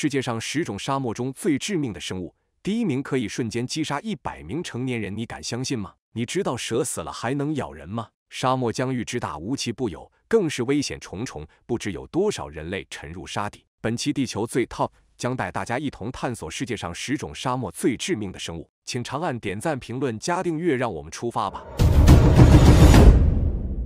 世界上十种沙漠中最致命的生物，第一名可以瞬间击杀一百名成年人，你敢相信吗？你知道蛇死了还能咬人吗？沙漠疆域之大，无奇不有，更是危险重重，不知有多少人类沉入沙底。本期地球最 top 将带大家一同探索世界上十种沙漠最致命的生物，请长按点赞、评论、加订阅，让我们出发吧。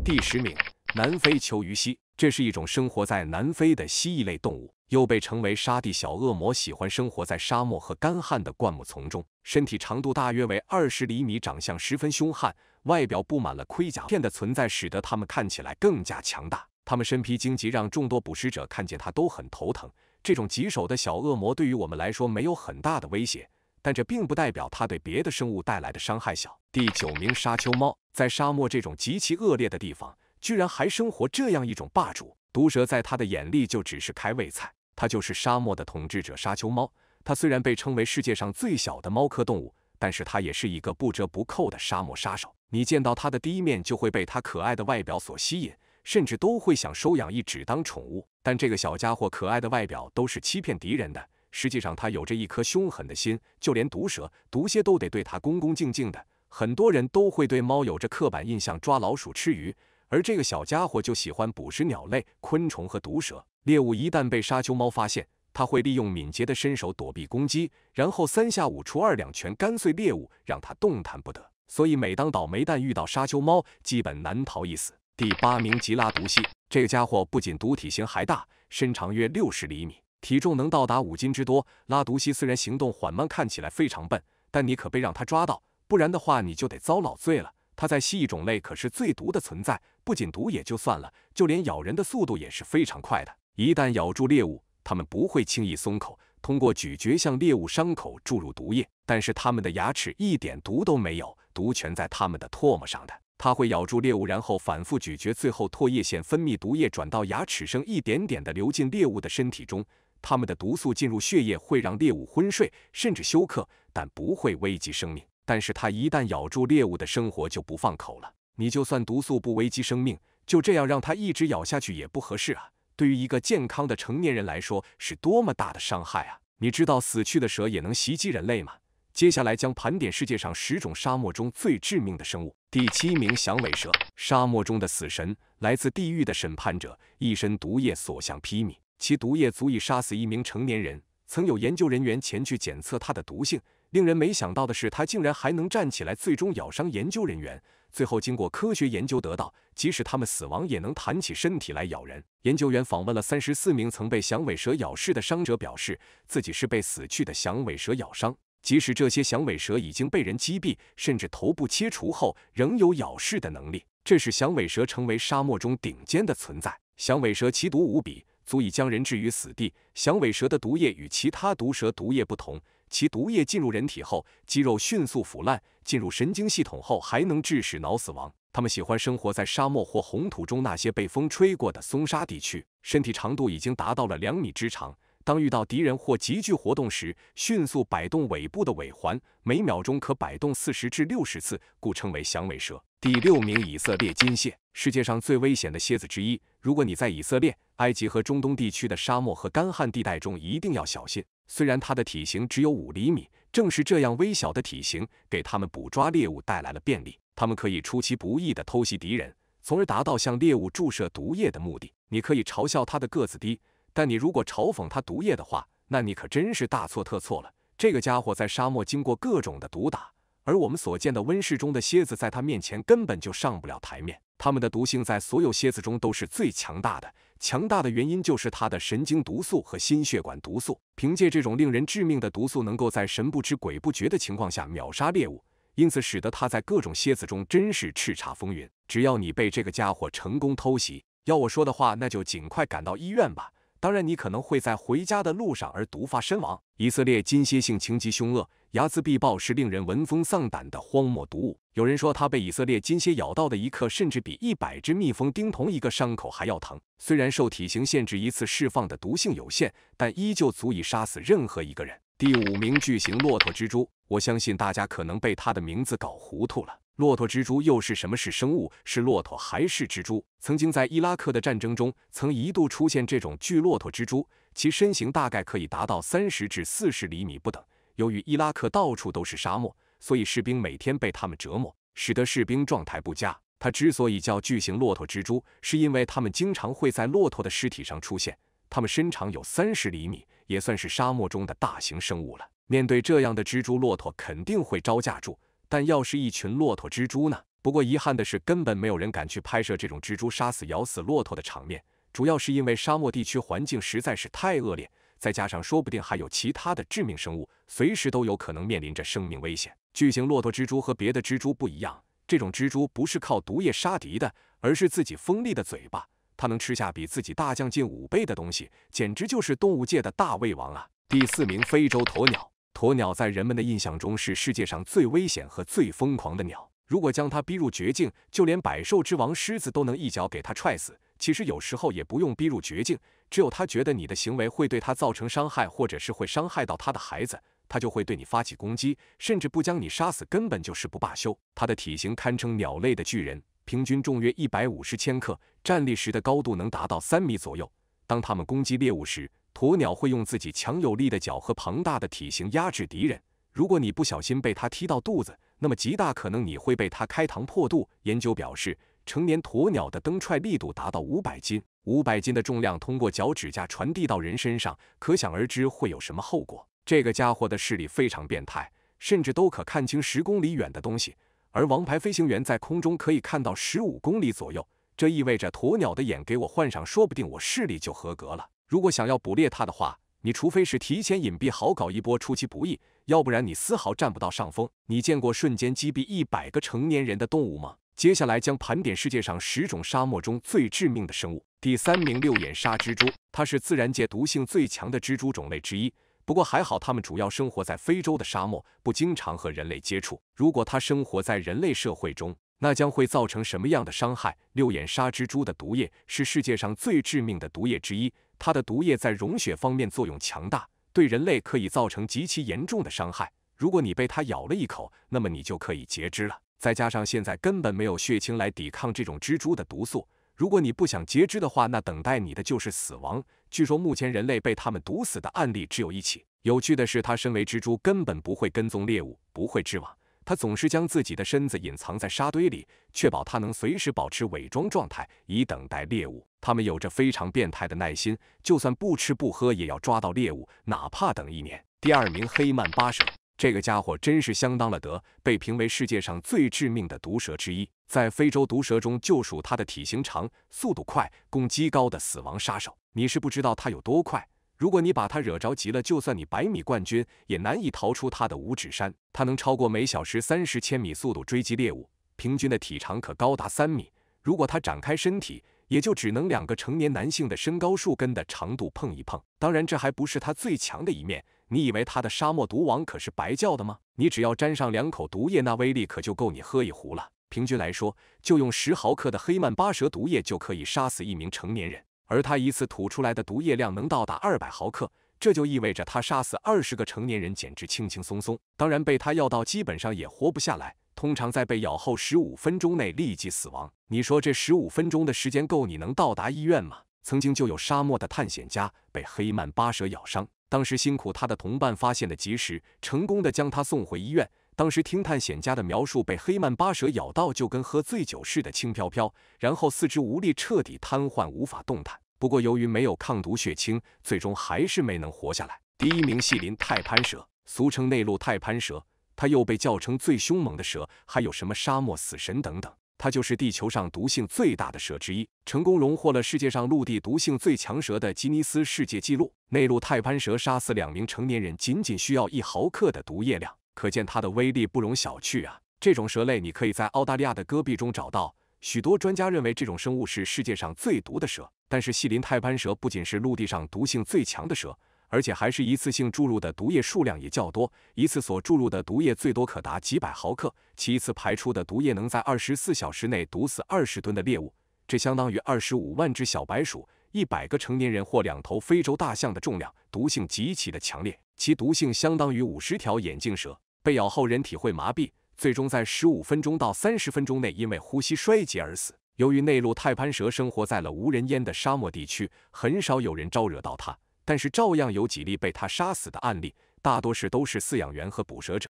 第十名，南非球鱼蜥，这是一种生活在南非的蜥蜴类动物。又被称为沙地小恶魔，喜欢生活在沙漠和干旱的灌木丛中，身体长度大约为二十厘米，长相十分凶悍，外表布满了盔甲片的存在，使得它们看起来更加强大。它们身披荆棘，让众多捕食者看见它都很头疼。这种棘手的小恶魔对于我们来说没有很大的威胁，但这并不代表它对别的生物带来的伤害小。第九名沙丘猫，在沙漠这种极其恶劣的地方，居然还生活这样一种霸主毒蛇，在它的眼里就只是开胃菜。它就是沙漠的统治者沙丘猫。它虽然被称为世界上最小的猫科动物，但是它也是一个不折不扣的沙漠杀手。你见到它的第一面就会被它可爱的外表所吸引，甚至都会想收养一只当宠物。但这个小家伙可爱的外表都是欺骗敌人的，实际上它有着一颗凶狠的心，就连毒蛇、毒蝎都得对它恭恭敬敬的。很多人都会对猫有着刻板印象，抓老鼠、吃鱼，而这个小家伙就喜欢捕食鸟类、昆虫和毒蛇。猎物一旦被沙丘猫发现，它会利用敏捷的身手躲避攻击，然后三下五除二两拳干碎猎物，让它动弹不得。所以每当倒霉蛋遇到沙丘猫，基本难逃一死。第八名，吉拉毒蜥。这个家伙不仅毒，体型还大，身长约六十厘米，体重能到达五斤之多。拉毒蜥虽然行动缓慢，看起来非常笨，但你可别让它抓到，不然的话你就得遭老罪了。它在蜥蜴种类可是最毒的存在，不仅毒也就算了，就连咬人的速度也是非常快的。一旦咬住猎物，它们不会轻易松口。通过咀嚼向猎物伤口注入毒液，但是它们的牙齿一点毒都没有，毒全在它们的唾沫上的。它会咬住猎物，然后反复咀嚼，最后唾液腺分泌毒液转到牙齿上，一点点的流进猎物的身体中。它们的毒素进入血液，会让猎物昏睡甚至休克，但不会危及生命。但是它一旦咬住猎物，的生活就不放口了。你就算毒素不危及生命，就这样让它一直咬下去也不合适啊。对于一个健康的成年人来说，是多么大的伤害啊！你知道死去的蛇也能袭击人类吗？接下来将盘点世界上十种沙漠中最致命的生物。第七名，响尾蛇，沙漠中的死神，来自地狱的审判者，一身毒液所向披靡，其毒液足以杀死一名成年人。曾有研究人员前去检测它的毒性。令人没想到的是，它竟然还能站起来，最终咬伤研究人员。最后，经过科学研究得到，即使他们死亡，也能弹起身体来咬人。研究员访问了三十四名曾被响尾蛇咬噬的伤者，表示自己是被死去的响尾蛇咬伤。即使这些响尾蛇已经被人击毙，甚至头部切除后，仍有咬噬的能力。这使响尾蛇成为沙漠中顶尖的存在。响尾蛇奇毒无比，足以将人置于死地。响尾蛇的毒液与其他毒蛇毒液不同。其毒液进入人体后，肌肉迅速腐烂；进入神经系统后，还能致使脑死亡。它们喜欢生活在沙漠或红土中，那些被风吹过的松沙地区。身体长度已经达到了两米之长。当遇到敌人或急剧活动时，迅速摆动尾部的尾环，每秒钟可摆动四十至六十次，故称为响尾蛇。第六名，以色列金蝎，世界上最危险的蝎子之一。如果你在以色列、埃及和中东地区的沙漠和干旱地带中，一定要小心。虽然它的体型只有五厘米，正是这样微小的体型，给他们捕抓猎物带来了便利。他们可以出其不意地偷袭敌人，从而达到向猎物注射毒液的目的。你可以嘲笑它的个子低，但你如果嘲讽它毒液的话，那你可真是大错特错了。这个家伙在沙漠经过各种的毒打。而我们所见的温室中的蝎子，在它面前根本就上不了台面。它们的毒性在所有蝎子中都是最强大的，强大的原因就是它的神经毒素和心血管毒素。凭借这种令人致命的毒素，能够在神不知鬼不觉的情况下秒杀猎物，因此使得它在各种蝎子中真是叱咤风云。只要你被这个家伙成功偷袭，要我说的话，那就尽快赶到医院吧。当然，你可能会在回家的路上而毒发身亡。以色列金蝎性情极凶恶。睚眦必报是令人闻风丧胆的荒漠毒物。有人说，他被以色列金蝎咬到的一刻，甚至比一百只蜜蜂叮同一个伤口还要疼。虽然受体型限制，一次释放的毒性有限，但依旧足以杀死任何一个人。第五名，巨型骆驼蜘蛛。我相信大家可能被它的名字搞糊涂了。骆驼蜘蛛又是什么是生物？是骆驼还是蜘蛛？曾经在伊拉克的战争中，曾一度出现这种巨骆驼蜘蛛，其身形大概可以达到三十至四十厘米不等。由于伊拉克到处都是沙漠，所以士兵每天被他们折磨，使得士兵状态不佳。它之所以叫巨型骆驼蜘蛛，是因为它们经常会在骆驼的尸体上出现。它们身长有三十厘米，也算是沙漠中的大型生物了。面对这样的蜘蛛，骆驼肯定会招架住，但要是一群骆驼蜘蛛呢？不过遗憾的是，根本没有人敢去拍摄这种蜘蛛杀死、咬死骆驼的场面，主要是因为沙漠地区环境实在是太恶劣。再加上，说不定还有其他的致命生物，随时都有可能面临着生命危险。巨型骆驼蜘蛛和别的蜘蛛不一样，这种蜘蛛不是靠毒液杀敌的，而是自己锋利的嘴巴。它能吃下比自己大将近五倍的东西，简直就是动物界的大胃王啊！第四名，非洲鸵鸟。鸵鸟在人们的印象中是世界上最危险和最疯狂的鸟。如果将它逼入绝境，就连百兽之王狮子都能一脚给它踹死。其实有时候也不用逼入绝境。只有他觉得你的行为会对他造成伤害，或者是会伤害到他的孩子，他就会对你发起攻击，甚至不将你杀死，根本就誓不罢休。它的体型堪称鸟类的巨人，平均重约一百五十千克，站立时的高度能达到三米左右。当它们攻击猎物时，鸵鸟会用自己强有力的脚和庞大的体型压制敌人。如果你不小心被它踢到肚子，那么极大可能你会被它开膛破肚。研究表示，成年鸵鸟的蹬踹力度达到五百斤。五百斤的重量通过脚趾甲传递到人身上，可想而知会有什么后果。这个家伙的视力非常变态，甚至都可看清十公里远的东西。而王牌飞行员在空中可以看到十五公里左右，这意味着鸵鸟的眼给我换上，说不定我视力就合格了。如果想要捕猎它的话，你除非是提前隐蔽，好搞一波出其不意，要不然你丝毫占不到上风。你见过瞬间击毙一百个成年人的动物吗？接下来将盘点世界上十种沙漠中最致命的生物。第三名，六眼沙蜘蛛，它是自然界毒性最强的蜘蛛种类之一。不过还好，它们主要生活在非洲的沙漠，不经常和人类接触。如果它生活在人类社会中，那将会造成什么样的伤害？六眼沙蜘蛛的毒液是世界上最致命的毒液之一，它的毒液在溶血方面作用强大，对人类可以造成极其严重的伤害。如果你被它咬了一口，那么你就可以截肢了。再加上现在根本没有血清来抵抗这种蜘蛛的毒素，如果你不想截肢的话，那等待你的就是死亡。据说目前人类被它们毒死的案例只有一起。有趣的是，它身为蜘蛛，根本不会跟踪猎物，不会织网，它总是将自己的身子隐藏在沙堆里，确保它能随时保持伪装状态，以等待猎物。它们有着非常变态的耐心，就算不吃不喝也要抓到猎物，哪怕等一年。第二名，黑曼巴蛇。这个家伙真是相当了得，被评为世界上最致命的毒蛇之一。在非洲毒蛇中，就属它的体型长、速度快、攻击高的“死亡杀手”。你是不知道它有多快，如果你把它惹着急了，就算你百米冠军，也难以逃出它的五指山。它能超过每小时三十千米速度追击猎物，平均的体长可高达三米。如果它展开身体，也就只能两个成年男性的身高树根的长度碰一碰。当然，这还不是它最强的一面。你以为它的沙漠毒王可是白叫的吗？你只要沾上两口毒液，那威力可就够你喝一壶了。平均来说，就用十毫克的黑曼巴蛇毒液就可以杀死一名成年人，而它一次吐出来的毒液量能到达二百毫克，这就意味着它杀死二十个成年人简直轻轻松松。当然，被它咬到基本上也活不下来，通常在被咬后十五分钟内立即死亡。你说这十五分钟的时间够你能到达医院吗？曾经就有沙漠的探险家被黑曼巴蛇咬伤。当时辛苦他的同伴发现的及时，成功的将他送回医院。当时听探险家的描述，被黑曼巴蛇咬到就跟喝醉酒似的轻飘飘，然后四肢无力，彻底瘫痪，无法动弹。不过由于没有抗毒血清，最终还是没能活下来。第一名系林泰攀蛇，俗称内陆泰攀蛇，它又被叫成最凶猛的蛇，还有什么沙漠死神等等。它就是地球上毒性最大的蛇之一，成功荣获了世界上陆地毒性最强蛇的吉尼斯世界纪录。内陆泰攀蛇杀死两名成年人，仅仅需要一毫克的毒液量，可见它的威力不容小觑啊！这种蛇类你可以在澳大利亚的戈壁中找到。许多专家认为这种生物是世界上最毒的蛇，但是西林泰攀蛇不仅是陆地上毒性最强的蛇。而且还是一次性注入的毒液数量也较多，一次所注入的毒液最多可达几百毫克，其一次排出的毒液能在二十四小时内毒死二十吨的猎物，这相当于二十五万只小白鼠、一百个成年人或两头非洲大象的重量，毒性极其的强烈，其毒性相当于五十条眼镜蛇。被咬后人体会麻痹，最终在十五分钟到三十分钟内因为呼吸衰竭而死。由于内陆泰攀蛇生活在了无人烟的沙漠地区，很少有人招惹到它。但是照样有几例被他杀死的案例，大多是都是饲养员和捕蛇者。